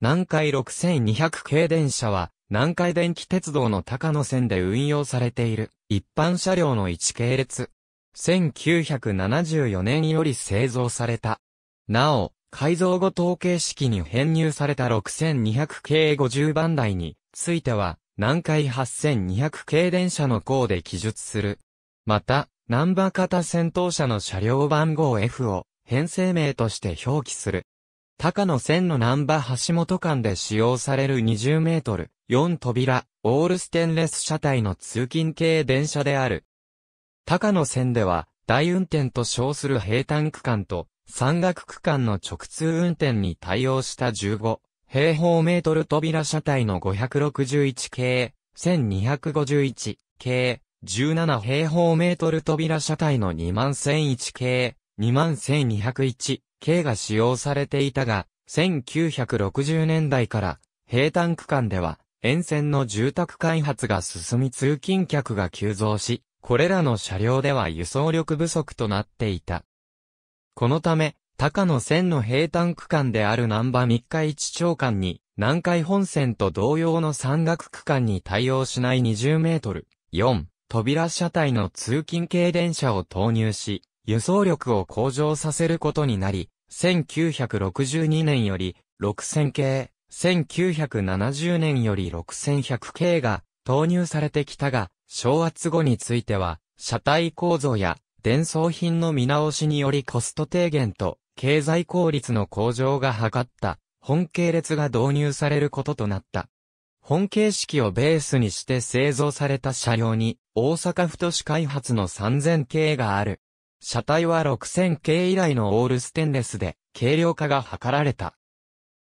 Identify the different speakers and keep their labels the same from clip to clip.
Speaker 1: 南海6200系電車は、南海電気鉄道の高野線で運用されている、一般車両の一系列。1974年より製造された。なお、改造後統計式に編入された6200系50番台については、南海8200系電車の項で記述する。また、南波型戦闘車の車両番号 F を編成名として表記する。高野線の南波橋本間で使用される20メートル、4扉、オールステンレス車体の通勤系電車である。高野線では、大運転と称する平坦区間と、山岳区間の直通運転に対応した15、平方メートル扉車体の561系、1251系、17平方メートル扉車体の21001系、21201軽が使用されていたが、1960年代から平坦区間では沿線の住宅開発が進み通勤客が急増し、これらの車両では輸送力不足となっていた。このため、高野線の平坦区間である南波三日市長間に、南海本線と同様の山岳区間に対応しない20メートル、4、扉車体の通勤系電車を投入し、輸送力を向上させることになり、1962年より6000系、1970年より6100系が投入されてきたが、昭圧後については、車体構造や伝送品の見直しによりコスト低減と経済効率の向上が図った本系列が導入されることとなった。本形式をベースにして製造された車両に大阪府都市開発の3000系がある。車体は 6000K 以来のオールステンレスで、軽量化が図られた。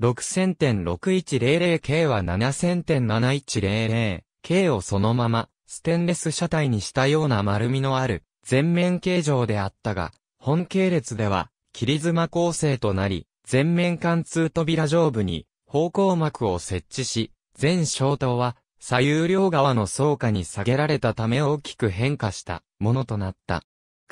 Speaker 1: 6000.6100K は 7000.7100K をそのまま、ステンレス車体にしたような丸みのある、全面形状であったが、本系列では、切妻構成となり、全面貫通扉上部に、方向膜を設置し、全小灯は、左右両側の倉下に下げられたため大きく変化したものとなった。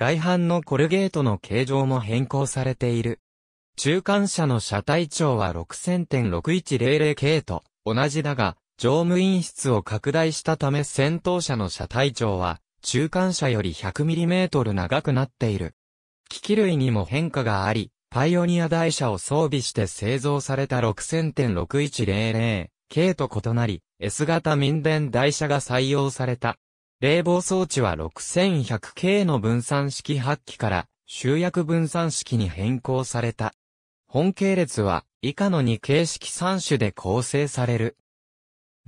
Speaker 1: 外反のコルゲートの形状も変更されている。中間車の車体長は6000.6100系と同じだが、乗務員室を拡大したため先頭車の車体長は中間車より 100mm 長くなっている。機器類にも変化があり、パイオニア台車を装備して製造された6000.6100系と異なり、S 型民電台車が採用された。冷房装置は 6100K の分散式発揮から集約分散式に変更された。本系列は以下の2形式3種で構成される。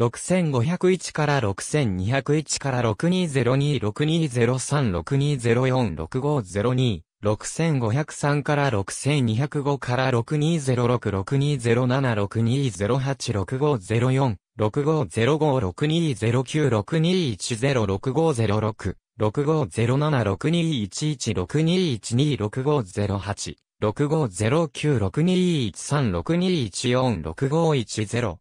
Speaker 1: 6501から6201から62026203620465002 6503から6205から6206620762086504 6505620962106506 65076211621265086509621362146510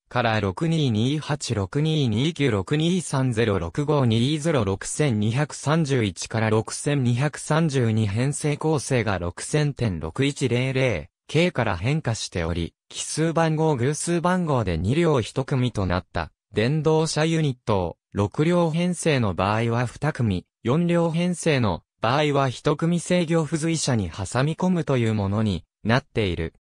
Speaker 1: から6 2 2 8 6 2 2 9 6 2 3 0 6 5 2 0 6 2 3 1から6232編成構成が6000.6100、K から変化しており、奇数番号偶数番号で2両1組となった、電動車ユニットを、6両編成の場合は2組、4両編成の場合は1組制御不随車に挟み込むというものになっている。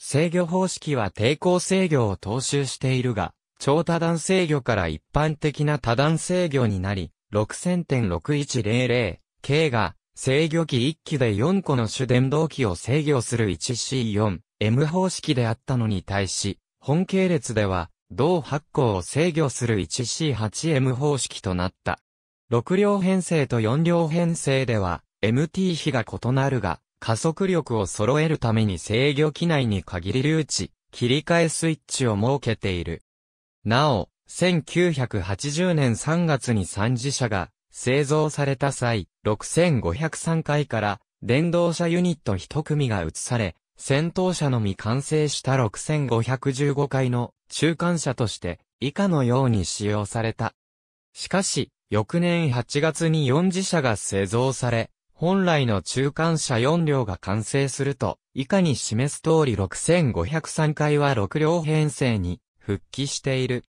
Speaker 1: 制御方式は抵抗制御を踏襲しているが、超多段制御から一般的な多段制御になり、6000.6100K が制御機1機で4個の主電動機を制御する 1C4M 方式であったのに対し、本系列では同8個を制御する 1C8M 方式となった。6両編成と4両編成では MT 比が異なるが、加速力を揃えるために制御機内に限り留置、切り替えスイッチを設けている。なお、1980年3月に3次車が製造された際、6503回から電動車ユニット1組が移され、戦闘車のみ完成した6515回の中間車として以下のように使用された。しかし、翌年8月に4次車が製造され、本来の中間車4両が完成すると、以下に示す通り6503回は6両編成に復帰している。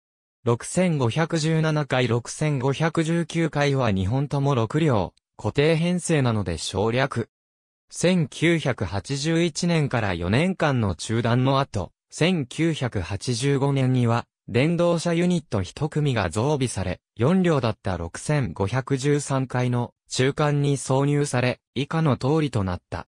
Speaker 1: 6517回6519回は2本とも6両、固定編成なので省略。1981年から4年間の中断の後、1985年には電動車ユニット1組が増備され、4両だった6513回の中間に挿入され、以下の通りとなった。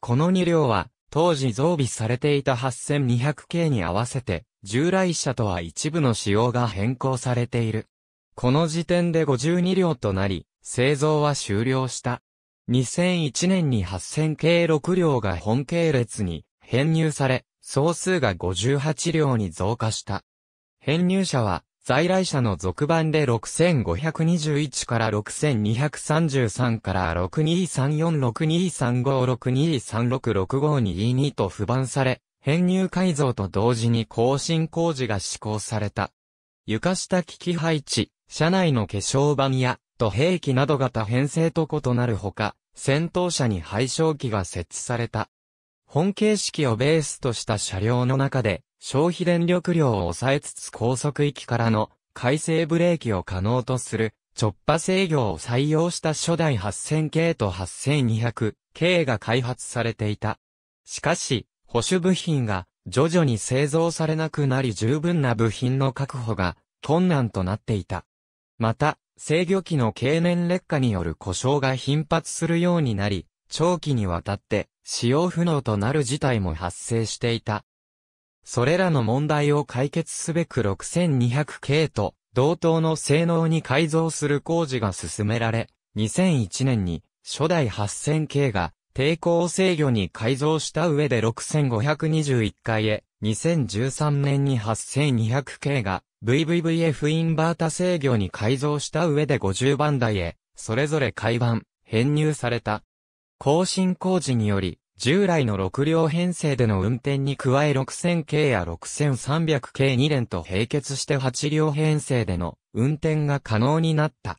Speaker 1: この2両は、当時増備されていた8200系に合わせて、従来車とは一部の仕様が変更されている。この時点で52両となり、製造は終了した。2001年に8000系6両が本系列に編入され、総数が58両に増加した。編入者は、在来者の続版で6521から6233から6234623562366522と不満され、編入改造と同時に更新工事が施行された。床下機器配置、車内の化粧板や、と兵器など型編成と異なるほか、戦闘車に配送機が設置された。本形式をベースとした車両の中で、消費電力量を抑えつつ高速域からの回生ブレーキを可能とする直波制御を採用した初代 8000K と 8200K が開発されていた。しかし、保守部品が徐々に製造されなくなり十分な部品の確保が困難となっていた。また、制御機の経年劣化による故障が頻発するようになり、長期にわたって使用不能となる事態も発生していた。それらの問題を解決すべく 6200K と同等の性能に改造する工事が進められ、2001年に初代 8000K が抵抗制御に改造した上で6521回へ、2013年に 8200K が VVVF インバータ制御に改造した上で50番台へ、それぞれ改版、編入された。更新工事により、従来の6両編成での運転に加え6000系や6300系2連と並結して8両編成での運転が可能になった。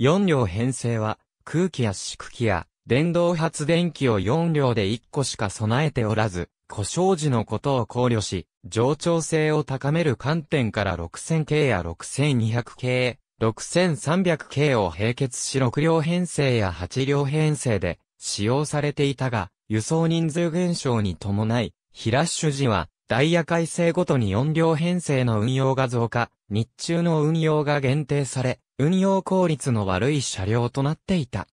Speaker 1: 4両編成は空気や四機や電動発電機を4両で1個しか備えておらず、故障時のことを考慮し、上調性を高める観点から6000系や6200系、6300系を並結し6両編成や8両編成で使用されていたが、輸送人数減少に伴い、ヒラッシュ時は、ダイヤ改正ごとに4両編成の運用が増加、日中の運用が限定され、運用効率の悪い車両となっていた。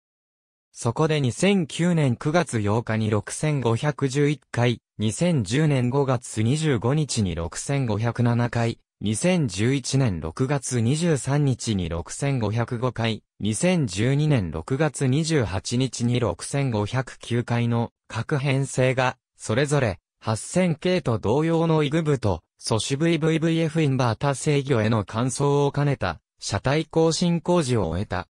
Speaker 1: そこで2009年9月8日に6511回、2010年5月25日に6507回、2011年6月23日に6505回、2012年6月28日に6509回の各編成が、それぞれ、8000系と同様のイグ部と、素子 VVVF インバータ制御への感想を兼ねた、車体更新工事を終えた。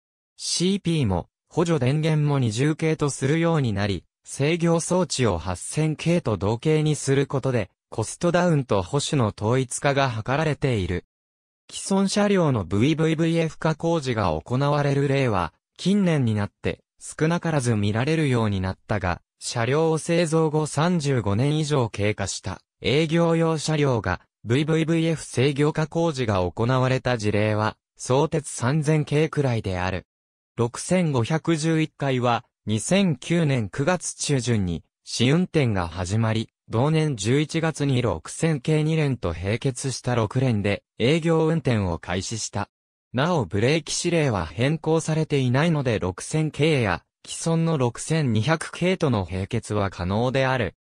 Speaker 1: CP も、補助電源も20系とするようになり、制御装置を8000系と同型にすることで、コストダウンと保守の統一化が図られている。既存車両の VVVF 化工事が行われる例は、近年になって少なからず見られるようになったが、車両を製造後35年以上経過した営業用車両が VVVF 制御化工事が行われた事例は、相鉄3000系くらいである。6511回は、2009年9月中旬に試運転が始まり、同年11月に6000系2連と並結した6連で営業運転を開始した。なおブレーキ指令は変更されていないので6000系や既存の6200系との並結は可能である。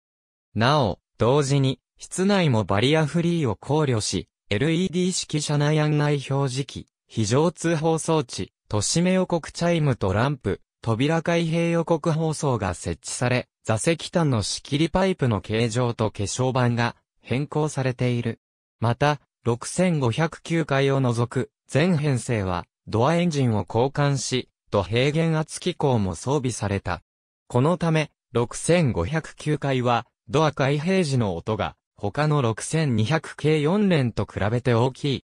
Speaker 1: なお、同時に、室内もバリアフリーを考慮し、LED 式車内案内表示器、非常通報装置、都市目予告チャイムとランプ、扉開閉予告放送が設置され、座席端の仕切りパイプの形状と化粧板が変更されている。また、6509回を除く全編成はドアエンジンを交換し、土平原圧機構も装備された。このため、6509回はドア開閉時の音が他の6200系4連と比べて大きい。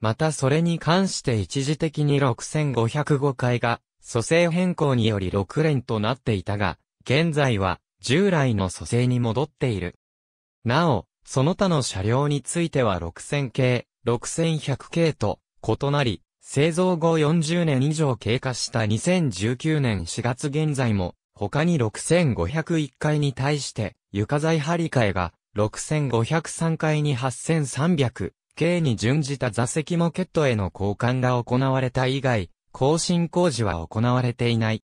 Speaker 1: またそれに関して一時的に6505回が蘇生変更により6連となっていたが、現在は従来の蘇生に戻っている。なお、その他の車両については6000系、6100系と異なり、製造後40年以上経過した2019年4月現在も、他に6501回に対して、床材張り替えが6503回に8300、系に準じた座席モケットへの交換が行われた以外、更新工事は行われていない。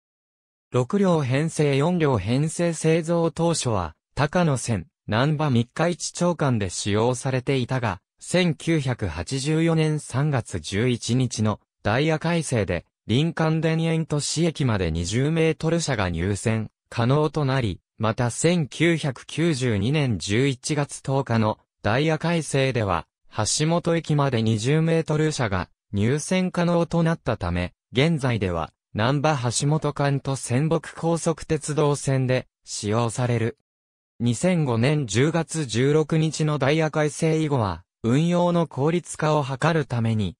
Speaker 1: 6両編成4両編成製造当初は、高野線、南波三日市長間で使用されていたが、1984年3月11日のダイヤ改正で、林間田園都市駅まで20メートル車が入線可能となり、また1992年11月10日のダイヤ改正では、橋本駅まで20メートル車が入線可能となったため、現在では南波橋本間と仙北高速鉄道線で使用される。2005年10月16日のダイヤ改正以後は、運用の効率化を図るために、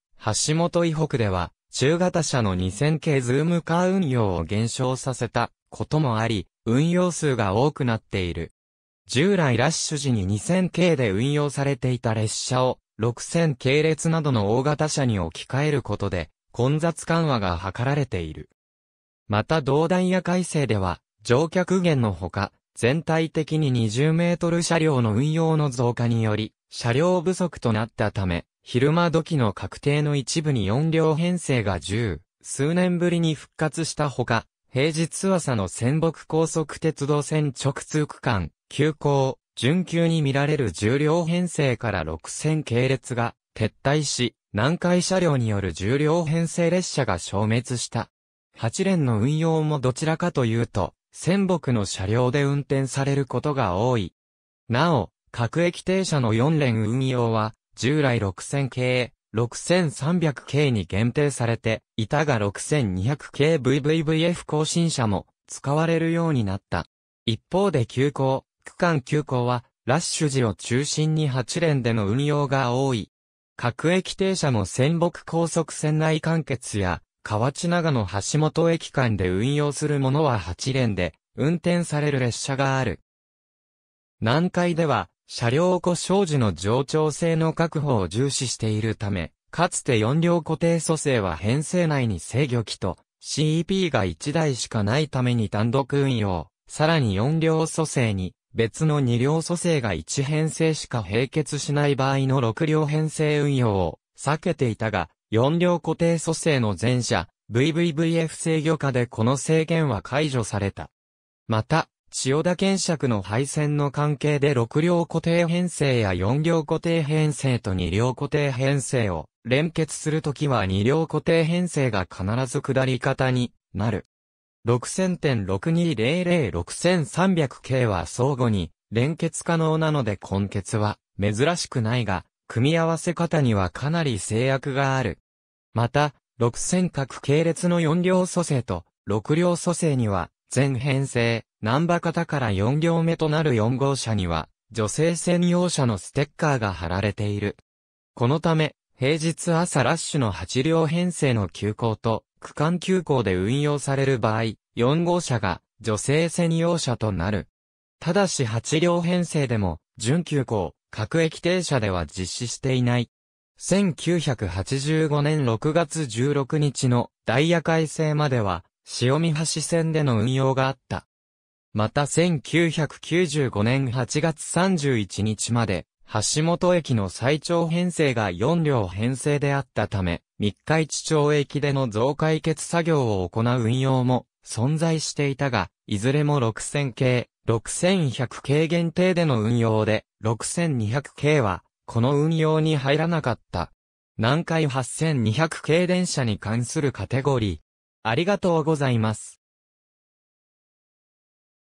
Speaker 1: 橋本以北では、中型車の2000系ズームカー運用を減少させたこともあり、運用数が多くなっている。従来ラッシュ時に2000系で運用されていた列車を6000系列などの大型車に置き換えることで、混雑緩和が図られている。また同段や改正では、乗客減のほか、全体的に20メートル車両の運用の増加により、車両不足となったため、昼間時の確定の一部に4両編成が10、数年ぶりに復活したほか、平日朝の仙北高速鉄道線直通区間、急行、準急に見られる10両編成から6000系列が撤退し、南海車両による重量編成列車が消滅した。8連の運用もどちらかというと、仙北の車両で運転されることが多い。なお、各駅停車の4連運用は、従来6000系、6300系に限定されて、いたが6200系 VVVF 更新車も使われるようになった。一方で急行、区間急行は、ラッシュ時を中心に8連での運用が多い。各駅停車も仙北高速線内完結や、河内長野橋本駅間で運用するものは8連で、運転される列車がある。南海では、車両故障時の冗長性の確保を重視しているため、かつて4両固定蘇生は編成内に制御機と CEP が1台しかないために単独運用、さらに4両蘇生に別の二両組成が一編成しか並結しない場合の六両編成運用を避けていたが、四両固定組成の前者、VVVF 制御下でこの制限は解除された。また、千代田検尺の配線の関係で六両固定編成や四両固定編成と二両固定編成を連結するときは二両固定編成が必ず下り方になる。6000.62006300系は相互に連結可能なので根結は珍しくないが、組み合わせ方にはかなり制約がある。また、6000各系列の4両組成と6両組成には全編成、難波方から4両目となる4号車には女性専用車のステッカーが貼られている。このため、平日朝ラッシュの8両編成の急行と、区間急行で運用される場合、4号車が女性専用車となる。ただし8両編成でも、準急行、各駅停車では実施していない。1985年6月16日のダイヤ改正までは、潮見橋線での運用があった。また1995年8月31日まで、橋本駅の最長編成が4両編成であったため、三日市町駅での増解決作業を行う運用も存在していたが、いずれも6000系、6100系限定での運用で、6200系は、この運用に入らなかった。南海8200系電車に関するカテゴリー。ありがとうございます。